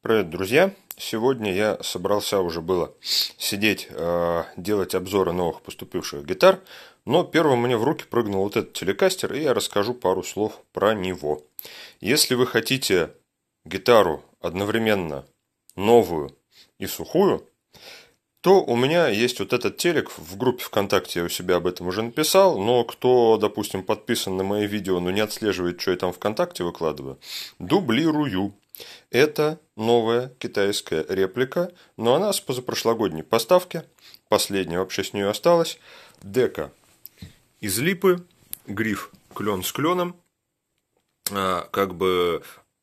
Привет, друзья! Сегодня я собрался уже было сидеть, э, делать обзоры новых поступивших гитар, но первым мне в руки прыгнул вот этот телекастер, и я расскажу пару слов про него. Если вы хотите гитару одновременно новую и сухую, то у меня есть вот этот телек в группе ВКонтакте, я у себя об этом уже написал, но кто, допустим, подписан на мои видео, но не отслеживает, что я там ВКонтакте выкладываю, дублирую. Это новая китайская реплика, но она с позапрошлогодней поставки. Последняя вообще с нее осталась. Дека из липы, гриф клен с кленом. А, как бы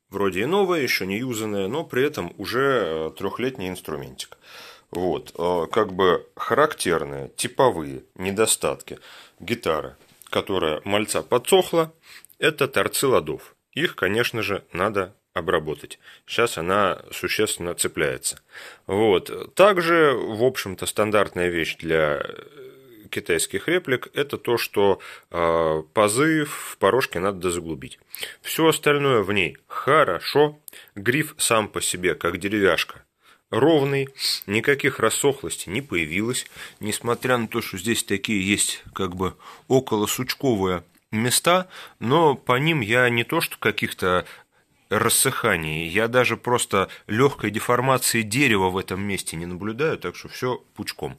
вроде и новая, еще не юзанная, но при этом уже э, трехлетний инструментик. Вот, э, как бы характерные, типовые недостатки. Гитара, которая мальца подсохла, это торцы ладов. Их, конечно же, надо обработать. Сейчас она существенно цепляется. Вот. Также, в общем-то, стандартная вещь для э, китайских реплик – это то, что э, позыв в порожке надо заглубить. Все остальное в ней хорошо. Гриф сам по себе, как деревяшка, ровный, никаких рассохлостей не появилось, несмотря на то, что здесь такие есть как бы около сучковые места, но по ним я не то, что каких-то рассыхании. Я даже просто легкой деформации дерева в этом месте не наблюдаю, так что все пучком.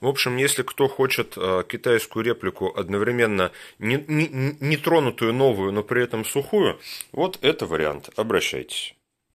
В общем, если кто хочет э, китайскую реплику одновременно нетронутую, не, не, не новую, но при этом сухую, вот это вариант. Обращайтесь.